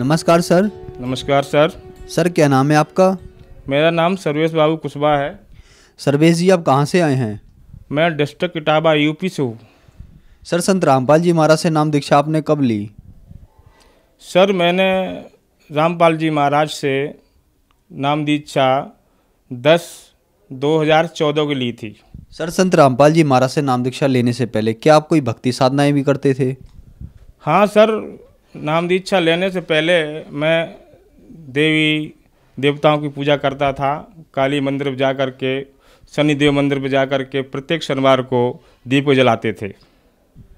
नमस्कार सर नमस्कार sir sir क्या नाम है आपका मेरा नाम सर्वेश बाबू कुशवा है सर्वेश जी आप कहाँ से आए हैं मैं डिस्ट्रिक्ट इटावा यूपी से हूँ सर संत रामपाल जी महाराज से नाम दीक्षा आपने कब ली सर मैंने रामपाल जी महाराज से नाम दीक्षा दस दो हजार चौदह की ली थी सर संत रामपाल जी महाराज से नाम दीक्षा लेने से पहले क्या आप कोई भक्ति साधनाएं भी करते थे हाँ सर नाम दीक्षा लेने से पहले मैं देवी देवताओं की पूजा करता था काली मंदिर पर जा कर के शनिदेव मंदिर पर जा कर के प्रत्येक शनिवार को दीप जलाते थे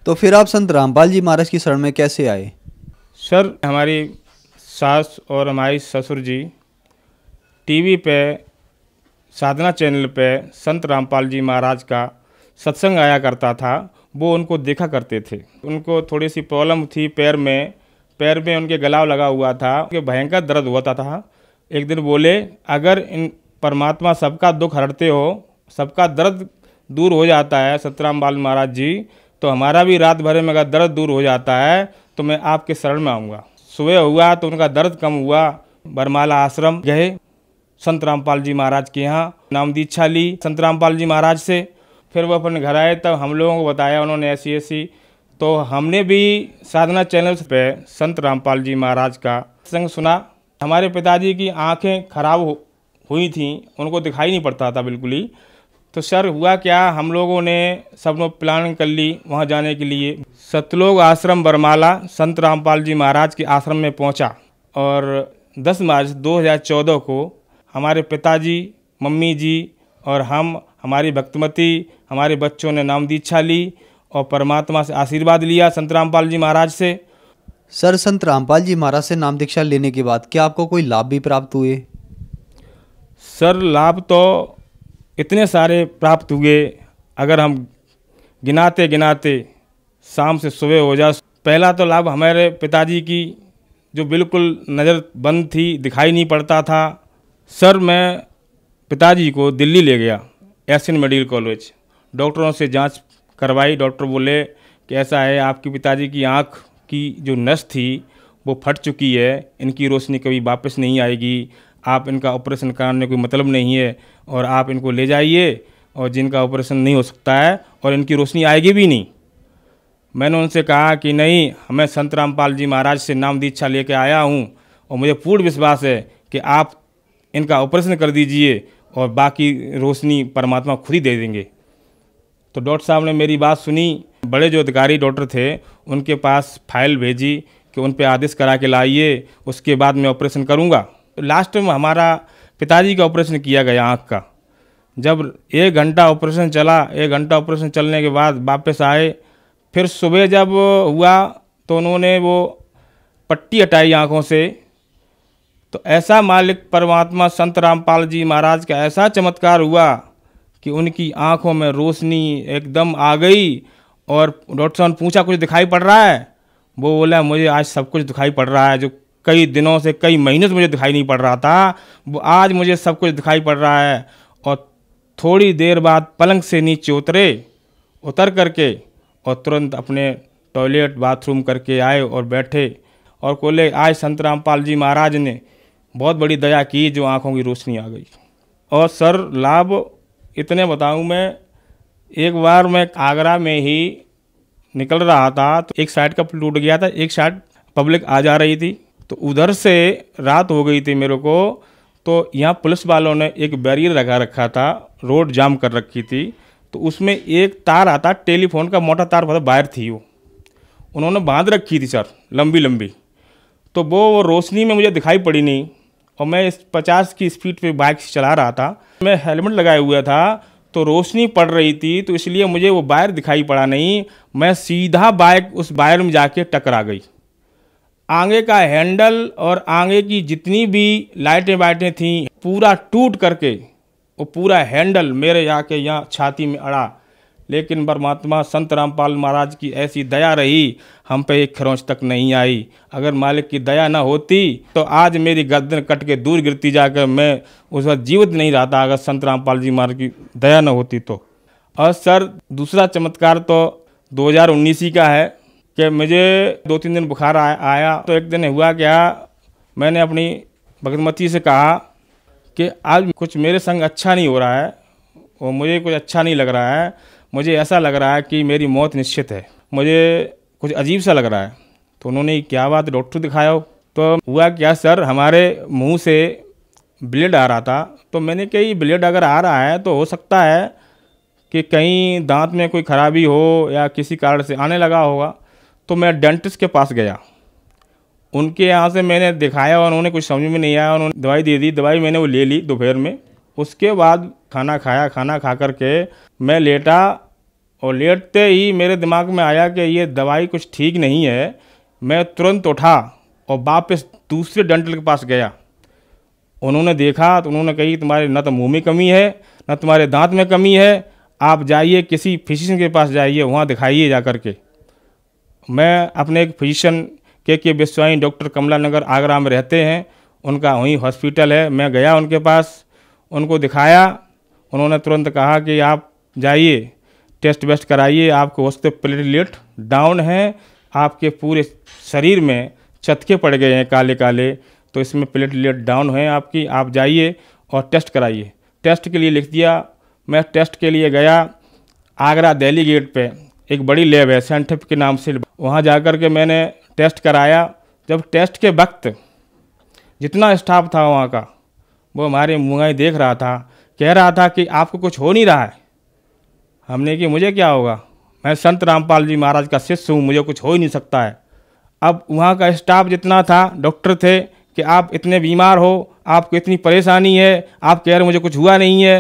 तो फिर आप संत रामपाल जी महाराज की शरण में कैसे आए सर हमारी सास और हमारी ससुर जी टीवी पे साधना चैनल पे संत रामपाल जी महाराज का सत्संग आया करता था वो उनको देखा करते थे उनको थोड़ी सी प्रॉब्लम थी पैर में पैर में उनके गलाव लगा हुआ था उनके भयंकर दर्द होता था, एक दिन बोले अगर इन परमात्मा सबका दुख हरते हो सबका दर्द दूर हो जाता है सतराम बाल महाराज जी तो हमारा भी रात भर में अगर दर्द दूर हो जाता है तो मैं आपके शरण में आऊँगा सुबह हुआ तो उनका दर्द कम हुआ बरमाला आश्रम गए संत रामपाल जी महाराज के यहाँ नाम दीक्षा ली संत रामपाल जी महाराज से फिर वो अपने घर आए तब हम लोगों को बताया उन्होंने ऐसी ऐसी तो हमने भी साधना चैनल पे संत रामपाल जी महाराज का संग सुना हमारे पिताजी की आंखें खराब हुई थी उनको दिखाई नहीं पड़ता था बिल्कुल ही तो सर हुआ क्या हम लोगों ने सब लोग प्लान कर ली वहाँ जाने के लिए सतलोग आश्रम बरमाला संत रामपाल जी महाराज के आश्रम में पहुँचा और 10 मार्च 2014 को हमारे पिताजी मम्मी जी और हम हमारी भक्तमती हमारे बच्चों ने नाम दीक्षा ली और परमात्मा से आशीर्वाद लिया संत रामपाल जी महाराज से सर संत रामपाल जी महाराज से नाम दीक्षा लेने के बाद क्या आपको कोई लाभ भी प्राप्त हुए सर लाभ तो इतने सारे प्राप्त हुए अगर हम गिनाते गिनाते शाम से सुबह हो जाए पहला तो लाभ हमारे पिताजी की जो बिल्कुल नज़र बंद थी दिखाई नहीं पड़ता था सर मैं पिताजी को दिल्ली ले गया एन मेडिकल कॉलेज डॉक्टरों से जांच करवाई डॉक्टर बोले कि ऐसा है आपके पिताजी की आँख की जो नस थी वो फट चुकी है इनकी रोशनी कभी वापस नहीं आएगी आप इनका ऑपरेशन कराने कोई मतलब नहीं है और आप इनको ले जाइए और जिनका ऑपरेशन नहीं हो सकता है और इनकी रोशनी आएगी भी नहीं मैंने उनसे कहा कि नहीं हमें संत रामपाल जी महाराज से नाम दीक्षा लेके आया हूँ और मुझे पूर्ण विश्वास है कि आप इनका ऑपरेशन कर दीजिए और बाकी रोशनी परमात्मा खुद ही दे देंगे तो डॉक्टर साहब ने मेरी बात सुनी बड़े जो अधिकारी डॉक्टर थे उनके पास फाइल भेजी कि उन पर आदेश करा के लाइए उसके बाद मैं ऑपरेशन करूँगा तो लास्ट में हमारा पिताजी का ऑपरेशन किया गया आँख का जब एक घंटा ऑपरेशन चला एक घंटा ऑपरेशन चलने के बाद वापस आए फिर सुबह जब हुआ तो उन्होंने वो पट्टी हटाई आँखों से तो ऐसा मालिक परमात्मा संत रामपाल जी महाराज का ऐसा चमत्कार हुआ कि उनकी आंखों में रोशनी एकदम आ गई और डॉक्टर साहब ने पूछा कुछ दिखाई पड़ रहा है वो बोला मुझे आज सब कुछ दिखाई पड़ रहा है जो कई दिनों से कई महीनों से मुझे दिखाई नहीं पड़ रहा था वो आज मुझे सब कुछ दिखाई पड़ रहा है और थोड़ी देर बाद पलंग से नीचे उतरे उतर करके और तुरंत अपने टॉयलेट बाथरूम करके आए और बैठे और बोले आज संत रामपाल जी महाराज ने बहुत बड़ी दया की जो आँखों की रोशनी आ गई और सर लाभ इतने बताऊं मैं एक बार मैं आगरा में ही निकल रहा था तो एक साइड का टूट गया था एक साइड पब्लिक आ जा रही थी तो उधर से रात हो गई थी मेरे को तो यहाँ पुलिस वालों ने एक बैरियर लगा रखा था रोड जाम कर रखी थी तो उसमें एक तार आता टेलीफोन का मोटा तार पता मतलब बाहर थी वो उन्होंने बांध रखी थी सर लंबी लंबी तो वो रोशनी में मुझे दिखाई पड़ी नहीं और मैं इस पचास की स्पीड पे बाइक चला रहा था मैं हेलमेट लगाया हुआ था तो रोशनी पड़ रही थी तो इसलिए मुझे वो बायर दिखाई पड़ा नहीं मैं सीधा बाइक उस बायर में जाके टकरा गई आगे का हैंडल और आगे की जितनी भी लाइटें वाइटें थीं पूरा टूट करके वो पूरा हैंडल मेरे यहाँ के यहाँ छाती में अड़ा लेकिन परमात्मा संत रामपाल महाराज की ऐसी दया रही हम पे एक खरोंच तक नहीं आई अगर मालिक की दया ना होती तो आज मेरी गर्दन कट के दूर गिरती जाकर मैं उस वक्त जीवित नहीं रहता अगर संत रामपाल जी महाराज की दया ना होती तो और सर दूसरा चमत्कार तो दो हज़ार ही का है कि मुझे दो तीन दिन बुखार आया तो एक दिन हुआ क्या मैंने अपनी भगतमती से कहा कि आज कुछ मेरे संग अच्छा नहीं हो रहा है और मुझे कुछ अच्छा नहीं लग रहा है मुझे ऐसा लग रहा है कि मेरी मौत निश्चित है मुझे कुछ अजीब सा लग रहा है तो उन्होंने क्या बात डॉक्टर दिखाया हो तो हुआ क्या सर हमारे मुंह से ब्लेड आ रहा था तो मैंने कही ब्लेड अगर आ रहा है तो हो सकता है कि कहीं दांत में कोई खराबी हो या किसी कारण से आने लगा होगा तो मैं डेंटिस्ट के पास गया उनके यहाँ से मैंने दिखाया और उन्होंने कुछ समझ में नहीं आया उन्होंने दवाई दे दी दवाई मैंने वो ले ली दोपहर में उसके बाद खाना खाया खाना खा करके मैं लेटा और लेटते ही मेरे दिमाग में आया कि ये दवाई कुछ ठीक नहीं है मैं तुरंत उठा और वापस दूसरे डेंटल के पास गया उन्होंने देखा तो उन्होंने कही तुम्हारे न तो मुँह में कमी है न तुम्हारे दांत में कमी है आप जाइए किसी फिजिशियन के पास जाइए वहाँ दिखाइए जा कर के मैं अपने एक फिजिशियन के के बिस्वाई डॉक्टर कमला नगर आगरा में रहते हैं उनका वहीं हॉस्पिटल है मैं गया उनके पास उनको दिखाया उन्होंने तुरंत कहा कि आप जाइए टेस्ट वेस्ट कराइए आपको हो सकते प्लेटलेट डाउन है आपके पूरे शरीर में चतके पड़ गए हैं काले काले तो इसमें प्लेटलेट डाउन है आपकी आप जाइए और टेस्ट कराइए टेस्ट के लिए लिख दिया मैं टेस्ट के लिए गया आगरा दिल्ली गेट पे एक बड़ी लैब है साइंटिफिक के नाम से वहाँ जा कर के मैंने टेस्ट कराया जब टेस्ट के वक्त जितना स्टाफ था वहाँ का वो हमारे मुँह देख रहा था कह रहा था कि आपको कुछ हो नहीं रहा है हमने कि मुझे क्या होगा मैं संत रामपाल जी महाराज का शिष्य हूँ मुझे कुछ हो ही नहीं सकता है अब वहाँ का स्टाफ जितना था डॉक्टर थे कि आप इतने बीमार हो आपको इतनी परेशानी है आप कह रहे मुझे कुछ हुआ नहीं है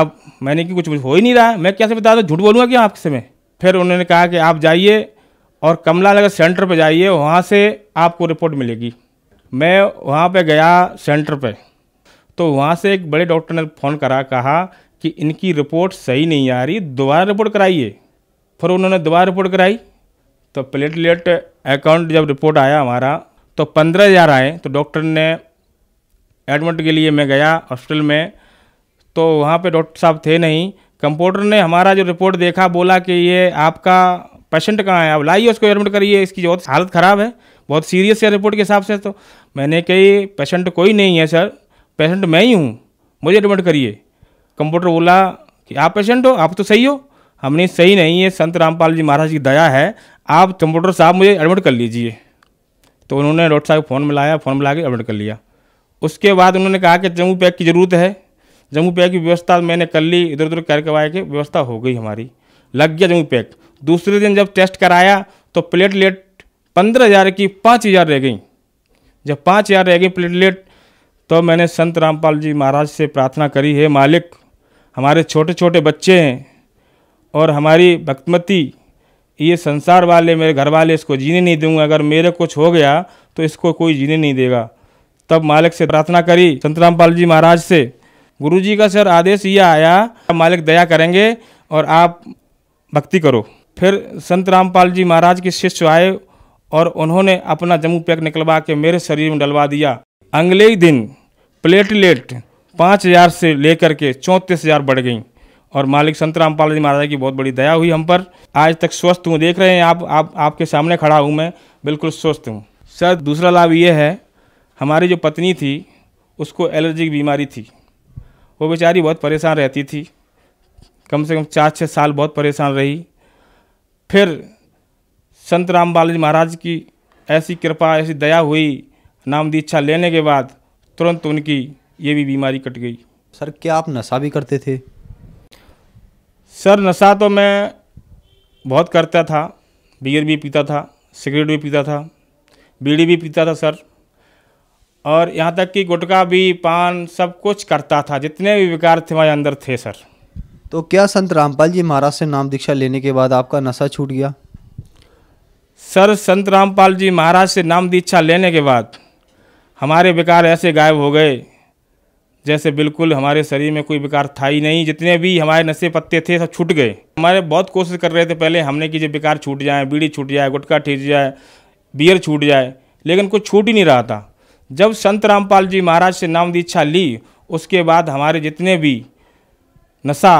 अब मैंने कि कुछ हो ही नहीं रहा है मैं कैसे बता दूँ झूठ बोलूँगा क्या आपसे मैं फिर उन्होंने कहा कि आप जाइए और कमला नगर सेंटर पर जाइए वहाँ से आपको रिपोर्ट मिलेगी मैं वहाँ पर गया सेंटर पर तो वहाँ से एक बड़े डॉक्टर ने फ़ोन करा कहा कि इनकी रिपोर्ट सही नहीं आ रही दोबारा रिपोर्ट कराइए फिर उन्होंने दोबारा रिपोर्ट कराई तो प्लेटलेट अकाउंट जब रिपोर्ट आया हमारा तो पंद्रह हज़ार आए तो डॉक्टर ने एडमिट के लिए मैं गया हॉस्पिटल में तो वहाँ पे डॉक्टर साहब थे नहीं कंपाउंडर ने हमारा जो रिपोर्ट देखा बोला कि ये आपका पेशेंट कहाँ है आप लाइए उसको एडमिट करिए इसकी बहुत हालत ख़राब है बहुत सीरियस है रिपोर्ट के हिसाब से तो मैंने कही पेशेंट कोई नहीं है सर पेशेंट मैं ही हूँ मुझे एडमिट करिए कंप्यूटर बोला कि आप पेशेंट हो आप तो सही हो हमने सही नहीं है संत रामपाल जी महाराज की दया है आप कंप्यूटर साहब मुझे एडमिट कर लीजिए तो उन्होंने डॉक्टर साहब को फ़ोन मिलाया फ़ोन मिला के एडमिट कर लिया उसके बाद उन्होंने कहा कि जम्मू पैक की ज़रूरत है जम्मू पैक की व्यवस्था मैंने कर ली इधर उधर करके वाए के व्यवस्था हो गई हमारी लग गया जम्मू पैक दूसरे दिन जब टेस्ट कराया तो प्लेटलेट पंद्रह हज़ार की पाँच हज़ार रह गई जब पाँच हज़ार रह गई प्लेटलेट तो मैंने संत रामपाल जी महाराज से प्रार्थना करी है मालिक हमारे छोटे छोटे बच्चे हैं और हमारी भक्तमती ये संसार वाले मेरे घर वाले इसको जीने नहीं दूंगा अगर मेरे कुछ हो गया तो इसको कोई जीने नहीं देगा तब मालिक से प्रार्थना करी संत रामपाल जी महाराज से गुरु जी का सर आदेश यह आया मालिक दया करेंगे और आप भक्ति करो फिर संत रामपाल जी महाराज के शिष्य आए और उन्होंने अपना जम्मू पैक निकलवा के मेरे शरीर में डलवा दिया अगले ही दिन प्लेटलेट पाँच हज़ार से लेकर के चौंतीस हज़ार बढ़ गई और मालिक संत रामपाल जी महाराज की बहुत बड़ी दया हुई हम पर आज तक स्वस्थ हूँ देख रहे हैं आप आप आपके सामने खड़ा हूँ मैं बिल्कुल स्वस्थ हूँ सर दूसरा लाभ ये है हमारी जो पत्नी थी उसको एलर्जी की बीमारी थी वो बेचारी बहुत परेशान रहती थी कम से कम चार छः साल बहुत परेशान रही फिर संत राम बालाजी महाराज की ऐसी कृपा ऐसी दया हुई नाम दीक्षा लेने के बाद तुरंत उनकी ये भी बीमारी कट गई सर क्या आप नशा भी करते थे सर नशा तो मैं बहुत करता था बियर भी पीता था सिगरेट भी पीता था बीड़ी भी पीता था सर और यहाँ तक कि गुटखा भी पान सब कुछ करता था जितने भी विकार थे हमारे अंदर थे सर तो क्या संत रामपाल जी महाराज से नाम दीक्षा लेने के बाद आपका नशा छूट गया सर संत रामपाल जी महाराज से नाम दीक्षा लेने के बाद हमारे विकार ऐसे गायब हो गए जैसे बिल्कुल हमारे शरीर में कोई विकार था ही नहीं जितने भी हमारे नशे पत्ते थे सब छूट गए हमारे बहुत कोशिश कर रहे थे पहले हमने कि जो विकार छूट जाए बीड़ी छूट जाए गुटखा ठीक जाए बियर छूट जाए लेकिन कुछ छूट ही नहीं रहा था जब संत रामपाल जी महाराज से नाम दीक्षा ली उसके बाद हमारे जितने भी नशा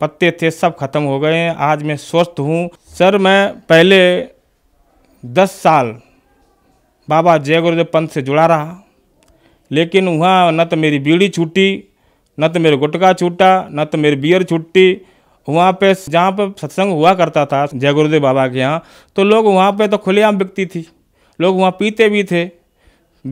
पत्ते थे सब खत्म हो गए हैं आज मैं स्वस्थ हूँ सर मैं पहले दस साल बाबा जय गुरुदेव पंथ से जुड़ा रहा लेकिन वहाँ न तो मेरी बीड़ी छूटी न तो मेरे गुटका छूटा न तो मेरी बियर छूटी वहाँ पे जहाँ पर सत्संग हुआ करता था जय गुरुदेव बाबा के यहाँ तो लोग वहाँ पे तो खुलेआम बिकती थी लोग वहाँ पीते भी थे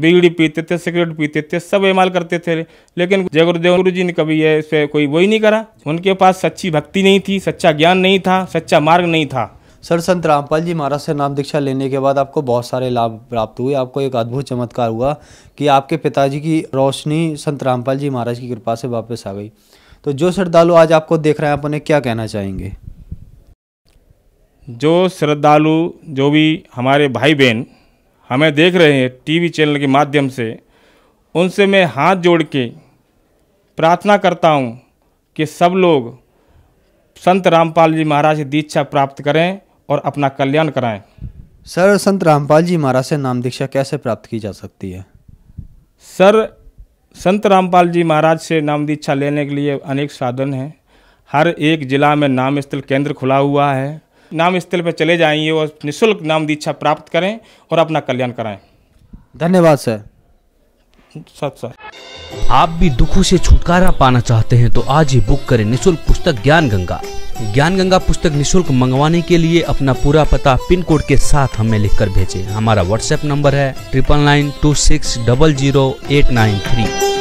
बीड़ी पीते थे सिगरेट पीते थे सब इमाल करते थे लेकिन जय गुरुदेव गुरु जी ने कभी ये इस पर कोई वही नहीं करा उनके पास सच्ची भक्ति नहीं थी सच्चा ज्ञान नहीं था सच्चा मार्ग नहीं था सर संत रामपाल जी महाराज से नाम दीक्षा लेने के बाद आपको बहुत सारे लाभ प्राप्त हुए आपको एक अद्भुत चमत्कार हुआ कि आपके पिताजी की रोशनी संत रामपाल जी महाराज की कृपा से वापस आ गई तो जो श्रद्धालु आज आपको देख रहे हैं आप उन्हें क्या कहना चाहेंगे जो श्रद्धालु जो भी हमारे भाई बहन हमें देख रहे हैं टीवी चैनल के माध्यम से उनसे मैं हाथ जोड़ के प्रार्थना करता हूँ कि सब लोग संत रामपाल जी महाराज की दीक्षा प्राप्त करें और अपना कल्याण कराएं सर संत रामपाल जी महाराज से नाम दीक्षा कैसे प्राप्त की जा सकती है सर संत रामपाल जी महाराज से नाम दीक्षा लेने के लिए अनेक साधन हैं हर एक ज़िला में नाम स्थल केंद्र खुला हुआ है नाम स्थल पर चले जाइए और निःशुल्क नाम दीक्षा प्राप्त करें और अपना कल्याण कराएं धन्यवाद सर सत सर आप भी दुखों से छुटकारा पाना चाहते हैं तो आज ही बुक करें निःशुल्क पुस्तक ज्ञान गंगा ज्ञान गंगा पुस्तक निशुल्क मंगवाने के लिए अपना पूरा पता पिन कोड के साथ हमें लिखकर भेजें हमारा व्हाट्सएप नंबर है triple nine two six double zero eight nine three